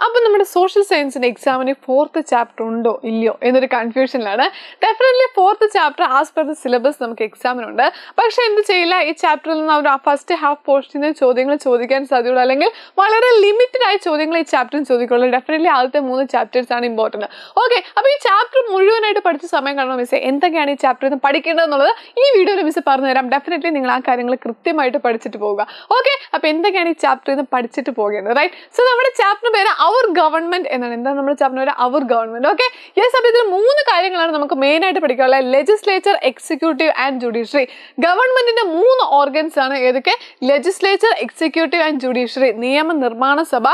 Aber നമ്മുടെ social സയൻസിൻ്റെ എക്സാമിന് ഫോർത്ത് ചാപ്റ്റർ ഉണ്ടോ ഇല്ലയോ എന്നൊരു കൺഫ്യൂഷനിലാണ് definitely fourth chapter as per the syllabus നമുക്ക് എക്സാമിനുണ്ട് പക്ഷേ എന്ത് ചെയ്യില്ല ഈ ചാപ്റ്ററിൽ നിന്ന് അവർ ഫസ്റ്റ് ഹാഫ് പോർഷനിൽ നിന്ന് ചോദ്യങ്ങൾ ചോദിക്കാൻ സാധ്യതയുള്ളൂ അല്ലെങ്കിൽ വളരെ ലിമിറ്റഡ് ആയ ചോദ്യങ്ങൾ ഈ ചാപ്റ്ററിൽ ചോദിക്കുള്ളൂ ഡെഫിനറ്റ്ലി ആദ്യത്തെ മൂന്ന് ചാപ്റ്റേഴ്സ് ആണ് ഇമ്പോർട്ടൻറ്റ് ഓക്കെ അപ്പോൾ ഈ ചാപ്റ്റർ മുഴുവനായിട്ട് പഠിച്ച സമയം കാരണം മിസ്സേ എന്തൊക്കെയാണ് ഈ ചാപ്റ്ററിൽ നിന്ന് പഠിക്കേണ്ടതെന്നുള്ളത് ഈ വീഡിയോയിൽ മിസ്സ് പറഞ്ഞുതരാം ഡെഫിനറ്റ്ലി നിങ്ങൾ ആ കാര്യങ്ങൾ കൃത്യമായിട്ട് പഠിച്ചിട്ട് പോകുക ഓക്കെ അപ്പോൾ എന്തൊക്കെയാണ് ഈ ചാപ്റ്ററിൽ നിന്ന് പഠിച്ചിട്ട് പോകേണ്ടത് റൈറ്റ് സോ നമ്മുടെ ചാപ്റ്റർ പേര് അവർ ഗവൺമെന്റ് എന്നാണ് എന്താണ് നമ്മൾ പറഞ്ഞ ഒരു അവർ ഗവൺമെന്റ് ഓക്കെ യെസ് അപ്പോൾ ഇതിൽ മൂന്ന് കാര്യങ്ങളാണ് നമുക്ക് മെയിൻ ആയിട്ട് പഠിക്കാനുള്ളത് ലെജിസ്ലേച്ചർ എക്സിക്യൂട്ടീവ് ആൻഡ് ജുഡീഷ്യറി ഗവൺമെന്റിന്റെ മൂന്ന് ഓർഗൻസ് ആണ് ഏതൊക്കെ ലെജിസ്ലേച്ചർ എക്സിക്യൂട്ടീവ് ആൻഡ് ജുഡീഷ്യറി നിയമനിർമ്മാണ സഭ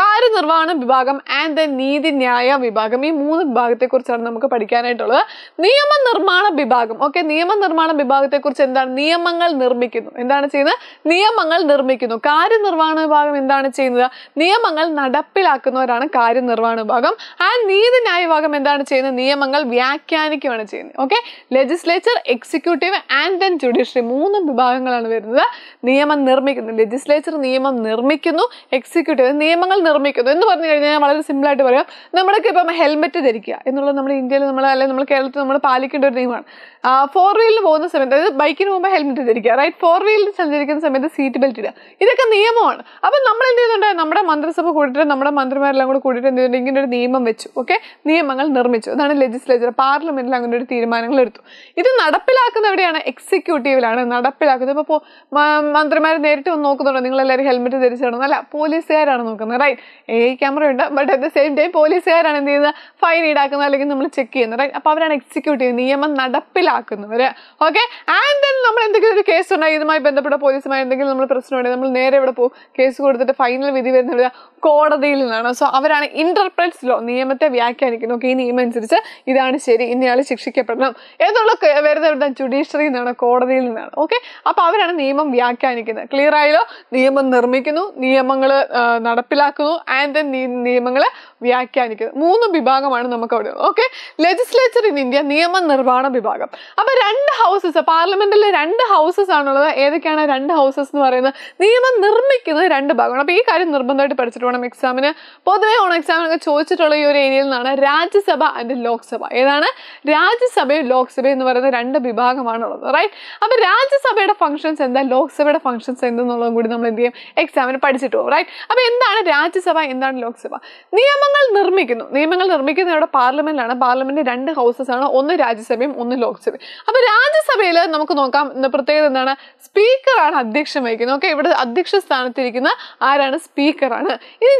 കാര്യനിർവഹണ വിഭാഗം ആൻഡ് ദ നീതിന്യായ വിഭാഗം ഈ മൂന്ന് കുറിച്ചാണ് നമുക്ക് പഠിക്കാനായിട്ടുള്ളത് നിയമനിർമ്മാണ വിഭാഗം ഓക്കെ നിയമനിർമ്മാണ വിഭാഗത്തെക്കുറിച്ച് എന്താണ് നിയമങ്ങൾ നിർമ്മിക്കുന്നു എന്താണ് ചെയ്യുന്നത് നിയമങ്ങൾ നിർമ്മിക്കുന്നു കാര്യനിർവഹണ വിഭാഗം എന്താണ് ചെയ്യുന്നത് നിയമങ്ങൾ നടപ്പിലാക്കുന്ന ഉള്ളവരാണ് കാര്യനിർവഹണ വിഭാഗം ആൻഡ് നീതിന്യായ വിഭാഗം എന്താണ് ചെയ്യുന്നത് നിയമങ്ങൾ വ്യാഖ്യാനിക്കുകയാണ് ചെയ്യുന്നത് okay legislature executive and then judiciary മൂന്ന് വിഭാഗങ്ങളാണ് വരുന്നത് നിയമം നിർമ്മിക്കുന്നത് ലെജിസ്ലേച്ചർ നിയമം നിർമ്മിക്കുന്നു എക്സിക്യൂട്ടീവ് നിയമങ്ങൾ നിർമ്മിക്കുന്നു എന്ന് പറഞ്ഞു കഴിഞ്ഞാൽ വളരെ സിമ്പിളായിട്ട് പറയാം നമ്മൾക്ക് ഇപ്പം ഹെൽമെറ്റ് ധരിക്കുക എന്നുള്ളത് നമ്മൾ ഇന്ത്യയിൽ നമ്മൾ അല്ലെങ്കിൽ നമ്മൾ കേരളത്തിൽ നമ്മൾ പാലിക്കേണ്ട ഒരു നിയമമാണ് ഫോർ വീലിൽ പോകുന്ന സമയത്ത് അതായത് ബൈക്കിന് പോകുമ്പോൾ ഹെൽമെറ്റ് ധരിക്കുക റൈറ്റ് ഫോർ വീലിൽ സഞ്ചരിക്കുന്ന സമയത്ത് സീറ്റ് ബെൽറ്റ് ഇടുക ഇതൊക്കെ നിയമമാണ് അപ്പം നമ്മൾ എന്ത് ചെയ്യുന്നുണ്ട് നമ്മുടെ മന്ത്രിസഭ കൂടിയിട്ട് നമ്മുടെ മന്ത്രിമാർ എല്ലാം കൂടെ കൂടിയിട്ട് എന്ത് ഇങ്ങനെ ഒരു നിയമം വെച്ചു ഓക്കെ നിയമങ്ങൾ നിർമ്മിച്ചു അതാണ് ലെജിസ്ലേച്ചർ പാർലമെന്റിൽ അങ്ങനെ ഒരു തീരുമാനങ്ങൾ എടുത്തു ഇത് നടപ്പിലാക്കുന്ന എവിടെയാണ് എക്സിക്യൂട്ടീവിലാണ് നടപ്പിലാക്കുന്നത് ഇപ്പോൾ മന്ത്രിമാർ നേരിട്ട് വന്ന് നോക്കുന്നുണ്ടോ നിങ്ങളെല്ലാവരും ഹെൽമെറ്റ് ധരിച്ചിടണം അല്ല പോലീസുകാരാണ് നോക്കുന്നത് റൈറ്റ് ഏ ക്യാമറ ഉണ്ട് but at the same time പോലീസുകാരാണ് എന്ത് ചെയ്യുന്നത് ഫൈൻ ഈടാക്കുന്നത് അല്ലെങ്കിൽ നമ്മൾ ചെക്ക് ചെയ്യുന്നത് റൈറ്റ് അപ്പോൾ അവരാണ് എക്സിക്യൂട്ടീവ് നിയമം നടപ്പിലാക്കുന്നവർ ഓക്കെ ആൻഡ് ദെൻ നമ്മൾ എന്തെങ്കിലും ഒരു കേസ് ഉണ്ടായി ഇതുമായി ബന്ധപ്പെട്ട പോലീസുമായി എന്തെങ്കിലും നമ്മൾ പ്രശ്നമുണ്ടെങ്കിൽ നമ്മൾ നേരെ ഇവിടെ പോകും കേസ് കൊടുത്തിട്ട് ഫൈനൽ വിധി വരുന്ന കോടതിയിൽ നിന്നാണ് സോ അവരാണ് ഇന്റർപ്രറ്റ്സ് ലോ നിയമത്തെ വ്യാഖ്യാനിക്കുന്നത് ഓക്കെ ഈ നിയമം അനുസരിച്ച് ഇതാണ് ശരി ഇന്നയാൾ ശിക്ഷിക്കപ്പെടണം എന്നുള്ള വരുന്ന ജുഡീഷ്യറിയിൽ നിന്നാണ് കോടതിയിൽ നിന്നാണ് ഓക്കെ അപ്പോൾ അവരാണ് നിയമം വ്യാഖ്യാനിക്കുന്നത് ക്ലിയർ ആയാലോ നിയമം നിർമ്മിക്കുന്നു നിയമങ്ങൾ നടപ്പിലാക്കുന്നു ആൻഡ് ദെൻ നിയമങ്ങൾ വ്യാഖ്യാനിക്കുന്നു മൂന്ന് വിഭാഗമാണ് നമുക്ക് അവിടെ ഓക്കെ ലെജിസ്ലേച്ചർ ഇൻ ഇന്ത്യ നിയമ നിർമ്മാണ വിഭാഗം അപ്പോൾ രണ്ട് ഹൗസസ് പാർലമെന്റിലെ രണ്ട് ഹൗസസ് ആണുള്ളത് ഏതൊക്കെയാണ് രണ്ട് ഹൗസസ് എന്ന് പറയുന്നത് നിയമം നിർമ്മിക്കുന്നത് രണ്ട് ഭാഗമാണ് അപ്പോൾ ഈ കാര്യം നിർബന്ധമായിട്ട് പഠിച്ചിട്ട് വേണം എക്സാമിന് അപ്പോൾ പൊതുവെ ഓൺ എക്സാമിനൊക്കെ ചോദിച്ചിട്ടുള്ള ഈ ഒരു ഏരിയയിൽ നിന്നാണ് രാജ്യസഭ ആൻഡ് ലോക്സഭ ഏതാണ് രാജ്യസഭയും ലോക്സഭയും എന്ന് പറയുന്ന രണ്ട് വിഭാഗമാണുള്ളത് റൈറ്റ് അപ്പോൾ രാജ്യസഭയുടെ ഫംഗ്ഷൻസ് എന്താ ലോക്സഭയുടെ ഫംഗ്ഷൻസ് എന്തെന്നുള്ളതും കൂടി നമ്മൾ എന്ത് ചെയ്യും എക്സാമിന് പഠിച്ചിട്ട് പോകും റൈറ്റ് അപ്പോൾ എന്താണ് രാജ്യസഭ എന്താണ് ലോക്സഭ നിയമങ്ങൾ നിർമ്മിക്കുന്നു നിയമങ്ങൾ നിർമ്മിക്കുന്ന ഇവിടെ പാർലമെൻറ്റിലാണ് പാർലമെൻറ്റ് രണ്ട് ഹൗസസ് ആണ് ഒന്ന് രാജ്യസഭയും ഒന്ന് ലോക്സഭയും അപ്പോൾ രാജ്യസഭയിൽ നമുക്ക് നോക്കാം പ്രത്യേകത എന്താണ് സ്പീക്കറാണ് അധ്യക്ഷം വഹിക്കുന്നത് ഓക്കെ ഇവിടെ അധ്യക്ഷ സ്ഥാനത്തിരിക്കുന്ന ആരാണ് സ്പീക്കറാണ് ഇനി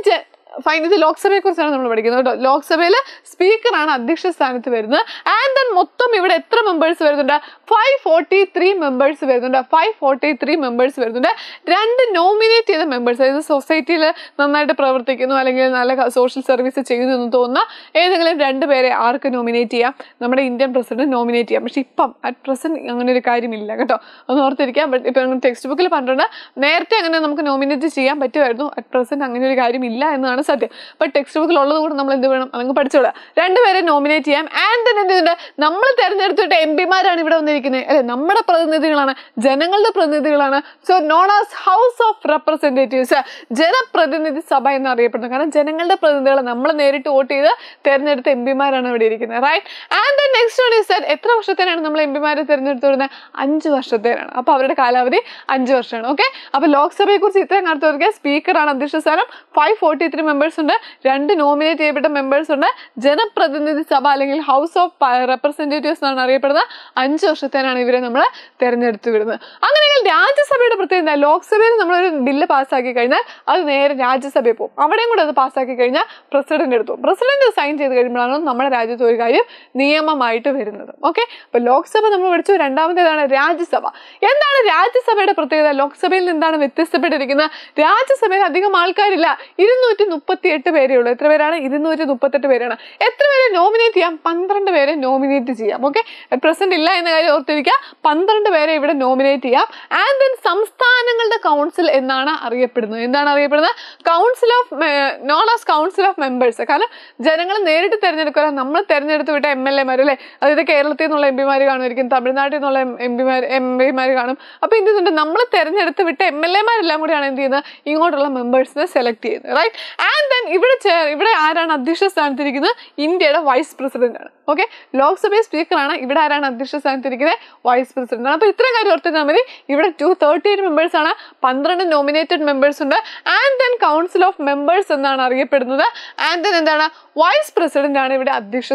ഫൈൻ ഇത് ലോക്സഭയെ കുറിച്ചാണ് നമ്മൾ പഠിക്കുന്നത് ലോക്സഭയിൽ സ്പീക്കറാണ് അധ്യക്ഷ സ്ഥാനത്ത് വരുന്നത് ആൻഡ് ദെൻ മൊത്തം ഇവിടെ എത്ര മെമ്പേഴ്സ് വരുന്നുണ്ട് ഫൈവ് ഫോർട്ടി ത്രീ മെമ്പേഴ്സ് വരുന്നുണ്ട് ഫൈവ് ഫോർട്ടി ത്രീ മെമ്പേഴ്സ് വരുന്നുണ്ട് രണ്ട് നോമിനേറ്റ് ചെയ്ത മെമ്പേഴ്സ് അതായത് സൊസൈറ്റിയിൽ നന്നായിട്ട് പ്രവർത്തിക്കുന്നു അല്ലെങ്കിൽ നല്ല സോഷ്യൽ സർവീസ് ചെയ്യുന്നു എന്ന് തോന്നുന്ന ഏതെങ്കിലും രണ്ട് പേരെ ആർക്ക് നോമിനേറ്റ് ചെയ്യാം നമ്മുടെ ഇന്ത്യൻ പ്രസിഡന്റ് നോമിനേറ്റ് ചെയ്യാം പക്ഷെ ഇപ്പം അറ്റ് പ്രസൻറ്റ് അങ്ങനെ ഒരു കാര്യമില്ല കേട്ടോ ഒന്ന് ഓർത്തിരിക്കാം ബട്ട് ഇപ്പം ടെക്സ്റ്റ് ബുക്കിൽ പറഞ്ഞിട്ടുണ്ട് നേരത്തെ അങ്ങനെ നമുക്ക് നോമിനേറ്റ് ചെയ്യാൻ പറ്റുമായിരുന്നു അറ്റ് പ്രസൻറ്റ് അങ്ങനെ ഒരു കാര്യമില്ല എന്നാണ് സത്യം ബട്ട് ടെക്സ്റ്റ് ബുക്കിൽ ഉള്ളത് കൂടെ നമ്മൾ എന്ത് വേണം അങ്ങ് പഠിച്ചോളാം രണ്ടുപേരെ നോമിനേറ്റ് ചെയ്യാം ആൻഡ് തന്നെ എന്ത് നമ്മൾ തിരഞ്ഞെടുത്തിട്ട് എം പിമാരാണ് ഇവിടെ വന്നിരിക്കുന്നത് നിശ്ചയിക്കുന്നത് അല്ലെ നമ്മുടെ പ്രതിനിധികളാണ് ജനങ്ങളുടെ പ്രതിനിധികളാണ് so known as house of representatives ജനപ്രതിനിധി സഭ എന്നറിയപ്പെടുന്നു കാരണം ജനങ്ങളുടെ പ്രതിനിധികളെ നമ്മൾ നേരിട്ട് വോട്ട് ചെയ്ത് തിരഞ്ഞെടുത്ത എം പിമാരാണ് ഇവിടെ ഇരിക്കുന്നത് right and the next one is that എത്ര വർഷത്തേനാണ് നമ്മൾ എം പിമാരെ തിരഞ്ഞെടുത്ത് വരുന്നത് അഞ്ച് വർഷത്തേനാണ് അപ്പോൾ അവരുടെ കാലാവധി അഞ്ച് വർഷമാണ് ഓക്കെ അപ്പോൾ കുറിച്ച് ഇത്രയും കാലത്തോർക്ക് സ്പീക്കറാണ് അധ്യക്ഷ സ്ഥാനം ഫൈവ് ഫോർട്ടി ത്രീ മെമ്പേഴ്സ് ഉണ്ട് രണ്ട് നോമിനേറ്റ് ചെയ്യപ്പെട്ട മെമ്പേഴ്സ് ഉണ്ട് ജനപ്രതിനിധി സഭ അല്ലെങ്കിൽ ഹൗസ് ഓഫ് റെപ്രസെൻറ്റേറ്റീവ്സ് എന്നാണ് അറിയപ്പെടുന്നത് അഞ്ച് വർഷത്തെ വർഷത്തേനാണ് ഇവരെ നമ്മൾ തിരഞ്ഞെടുത്ത് വിടുന്നത് അങ്ങനെയെങ്കിൽ രാജ്യസഭയുടെ പ്രത്യേകത എന്താ ലോക്സഭയിൽ നമ്മളൊരു ബില്ല് പാസ്സാക്കി കഴിഞ്ഞാൽ അത് നേരെ രാജ്യസഭയിൽ പോകും അവിടെയും കൂടെ അത് പാസ്സാക്കി കഴിഞ്ഞാൽ പ്രസിഡന്റ് എടുത്തു പ്രസിഡന്റ് സൈൻ ചെയ്ത് കഴിയുമ്പോഴാണ് നമ്മുടെ രാജ്യത്ത് ഒരു കാര്യം നിയമമായിട്ട് വരുന്നത് ഓക്കെ അപ്പോൾ ലോക്സഭ നമ്മൾ പഠിച്ചു രണ്ടാമത്തേതാണ് രാജ്യസഭ എന്താണ് രാജ്യസഭയുടെ പ്രത്യേകത ലോക്സഭയിൽ നിന്നാണ് വ്യത്യസ്തപ്പെട്ടിരിക്കുന്നത് രാജ്യസഭയിൽ അധികം ആൾക്കാരില്ല ഇരുന്നൂറ്റി മുപ്പത്തി എട്ട് പേരേ ഉള്ളൂ എത്ര പേരാണ് ഇരുന്നൂറ്റി മുപ്പത്തെട്ട് പേരാണ് എത്ര പേരെ നോമിനേറ്റ് ചെയ്യാം പന്ത്രണ്ട് പേരെ നോമിനേറ്റ് ചെയ്യാം ഓക്കെ പ്രസന്റ് ഇല്ല എന്ന കാര്യം ഓർത്തിരിക്കുക പന്ത്രണ്ട് പേരെ ഇവിടെ നോമിനേറ്റ് ചെയ്യാം ആൻഡ് ദെൻ സംസ്ഥാനങ്ങളുടെ കൗൺസിൽ എന്നാണ് അറിയപ്പെടുന്നത് എന്താണ് അറിയപ്പെടുന്നത് council of known as council of members കാരണം ജനങ്ങൾ നേരിട്ട് തിരഞ്ഞെടുക്കുക നമ്മൾ തിരഞ്ഞെടുത്ത് വിട്ട എം എൽ എമാർ അല്ലേ അതായത് കേരളത്തിൽ നിന്നുള്ള എം പിമാർ കാണുമായിരിക്കും തമിഴ്നാട്ടിൽ നിന്നുള്ള എം പിമാർ എം പിമാർ കാണും അപ്പോൾ എന്ത് ചെയ്യുന്നുണ്ട് നമ്മൾ തിരഞ്ഞെടുത്ത് വിട്ട എം എൽ എമാരെല്ലാം കൂടിയാണ് എന്ത് ചെയ്യുന്നത് ഇങ്ങോട്ടുള്ള മെമ്പേഴ്സിനെ സെലക്ട് ചെയ്യുന്നത് റൈറ്റ് ആൻഡ് ദെൻ ഇവിടെ ഇവിടെ ആരാണ് അധ്യക്ഷ സ്ഥാനത്തിരിക്കുന്നത് ഇന്ത്യയുടെ വൈസ് പ്രസിഡന്റ് ആണ് ഓക്കെ ലോക്സഭയിൽ സ്പീക്കറാണ് ഇവിടെ ആരാണ് അധ്യക്ഷ സ്ഥാനത്തിരിക്കുന്നത് ഡിയുടെ വൈസ് പ്രസിഡന്റ് അപ്പോൾ ഇത്രയും കാര്യം ഓർത്തിരുന്നാൽ മതി ഇവിടെ ടു തേർട്ടി എയ്റ്റ് മെമ്പേഴ്സാണ് പന്ത്രണ്ട് നോമിനേറ്റഡ് മെമ്പേഴ്സ് ഉണ്ട് and then council of members എന്നാണ് അറിയപ്പെടുന്നത് ആൻഡ് ദെൻ എന്താണ് വൈസ് പ്രസിഡന്റ് ആണ് ഇവിടെ അധ്യക്ഷ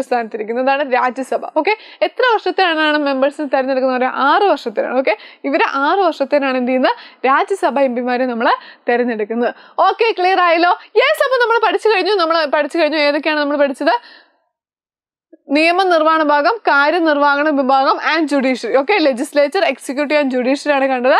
അതാണ് രാജ്യസഭ ഓക്കെ എത്ര വർഷത്തിനാണ് മെമ്പേഴ്സിന് തിരഞ്ഞെടുക്കുന്നത് ആറ് വർഷത്തിനാണ് ഓക്കെ ഇവർ ആറ് വർഷത്തിനാണ് എന്ത് ചെയ്യുന്നത് രാജ്യസഭ എം പിമാരെ നമ്മൾ തിരഞ്ഞെടുക്കുന്നത് ഓക്കെ ക്ലിയർ ആയല്ലോ യെസ് അപ്പോൾ നമ്മൾ പഠിച്ചു കഴിഞ്ഞു നമ്മൾ പഠിച്ചു കഴിഞ്ഞു ഏതൊക്കെയാണ് നമ്മൾ പഠിച്ചത് നിയമനിർവ്വഹണ ഭാഗം കാര്യനിർവ്വഹണ വിഭാഗം and judiciary okay legislature executive and judiciary ആണ് കണ്ടത്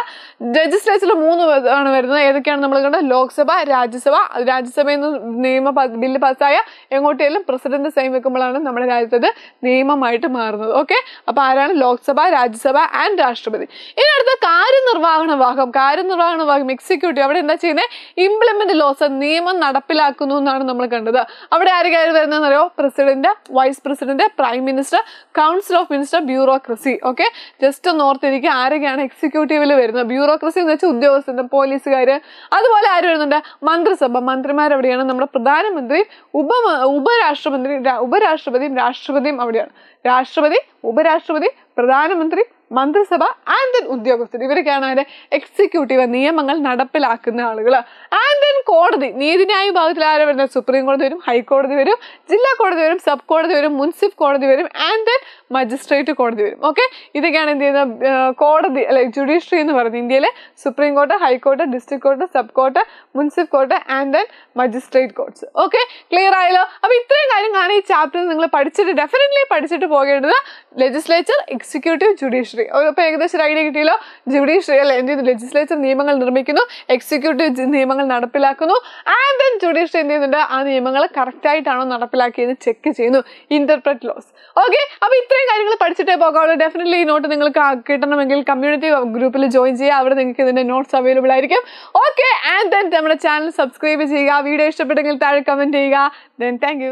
ലെജിസ്ലേച്ചറിൽ മൂന്ന് ആണ് വരുന്നത് ഏതൊക്കെയാണ് നമ്മൾ കണ്ടത് ലോക്സഭ രാജ്യസഭ രാജ്യസഭയിൽ നിന്ന് നിയമ ബില്ല് പാസ്സായ എങ്ങോട്ടേലും പ്രസിഡന്റ് സൈൻ വെക്കുമ്പോഴാണ് നമ്മുടെ രാജ്യത്ത് നിയമമായിട്ട് മാറുന്നത് ഓക്കെ അപ്പോൾ ആരാണ് ലോക്സഭ രാജ്യസഭ ആൻഡ് രാഷ്ട്രപതി ഇനി അടുത്ത കാര്യനിർവ്വഹണ ഭാഗം കാര്യനിർവ്വഹണ ഭാഗം എക്സിക്യൂട്ടീവ് അവിടെ എന്താ ചെയ്യുന്നത് ഇംപ്ലിമെന്റ് ലോസ് നിയമം നടപ്പിലാക്കുന്നു എന്നാണ് നമ്മൾ കണ്ടത് അവിടെ ആര് കയറി വരുന്നതെന്നറിയോ പ്രസിഡന്റ് വൈസ് പ്രസിഡന്റ് ഇന്ത്യയുടെ prime minister council of minister bureaucracy okay just ഒന്ന് ഓർത്തിരിക്കുക ആരൊക്കെയാണ് എക്സിക്യൂട്ടീവിൽ വരുന്നത് ബ്യൂറോക്രസി എന്ന് വെച്ചാൽ ഉദ്യോഗസ്ഥർ പോലീസുകാർ അതുപോലെ ആര് വരുന്നുണ്ട് മന്ത്രിസഭ മന്ത്രിമാർ എവിടെയാണ് നമ്മുടെ പ്രധാനമന്ത്രി ഉപ ഉപരാഷ്ട്രപതി ഉപരാഷ്ട്രപതിയും രാഷ്ട്രപതിയും അവിടെയാണ് രാഷ്ട്രപതി ഉപരാഷ്ട്രപതി പ്രധാനമന്ത്രി മന്ത്രിസഭ ആൻഡ് ദെൻ ഉദ്യോഗസ്ഥർ ഇവരൊക്കെയാണ് അതിൻ്റെ എക്സിക്യൂട്ടീവ് നിയമങ്ങൾ നടപ്പിലാക്കുന്ന ആളുകൾ ആൻഡ് ദെൻ കോടതി നീതിന്യായ വിഭാഗത്തിൽ ആരും വരുന്നത് സുപ്രീം കോടതി വരും ഹൈക്കോടതി വരും ജില്ലാ കോടതി വരും സബ് കോടതി വരും മുൻസിഫ് കോടതി വരും ആൻഡ് ദെൻ മജിസ്ട്രേറ്റ് കോടതി വരും ഓക്കെ ഇതൊക്കെയാണ് എന്ത് ചെയ്യുന്നത് കോടതി അല്ലെ ജുഡീഷ്യറി എന്ന് പറയുന്നത് ഇന്ത്യയിലെ supreme court high court district court sub court മുൻസിഫ് court and then magistrate courts okay clear ആയല്ലോ അപ്പൊ ഇത്രയും കാര്യങ്ങളാണ് ഈ ചാപ്റ്ററിൽ നിങ്ങൾ പഠിച്ചിട്ട് ഡെഫിനറ്റ്ലി പഠിച്ചിട്ട് പോകേണ്ടത് ലെജിസ്ലേച്ചർ എക്സിക്യൂട്ടീവ് ജുഡീഷ്യറി ജുഡീഷ്യറി അപ്പോൾ ഏകദേശം ഒരു ഐഡിയ കിട്ടിയല്ലോ ജുഡീഷ്യറി അല്ലെ എന്ത് ചെയ്യുന്നു ലെജിസ്ലേച്ചർ നിയമങ്ങൾ നിർമ്മിക്കുന്നു എക്സിക്യൂട്ടീവ് നിയമങ്ങൾ നടപ്പിലാക്കുന്നു ആൻഡ് ദെൻ ജുഡീഷ്യറി എന്ത് ചെയ്യുന്നുണ്ട് ആ നിയമങ്ങൾ കറക്റ്റായിട്ടാണോ നടപ്പിലാക്കിയെന്ന് ചെക്ക് ചെയ്യുന്നു ഇന്റർപ്രറ്റ് ലോസ് ഓക്കെ അപ്പോൾ ഇത്രയും കാര്യങ്ങൾ പഠിച്ചിട്ടേ പോകാവുള്ളൂ ഡെഫിനറ്റ്ലി ഈ നോട്ട് നിങ്ങൾക്ക് കിട്ടണമെങ്കിൽ കമ്മ്യൂണിറ്റി ഗ്രൂപ്പിൽ ജോയിൻ ചെയ്യുക അവിടെ നിങ്ങൾക്ക് ഇതിൻ്റെ നോട്ട്സ് അവൈലബിൾ ആയിരിക്കും ഓക്കെ ആൻഡ് ദെൻ നമ്മുടെ ചാനൽ സബ്സ്ക്രൈബ് ചെയ്യുക വീഡിയോ ഇഷ്ടപ്പെട്ടെങ്കിൽ താഴെ കമൻറ്റ് ചെയ്യുക ദെൻ താങ്ക്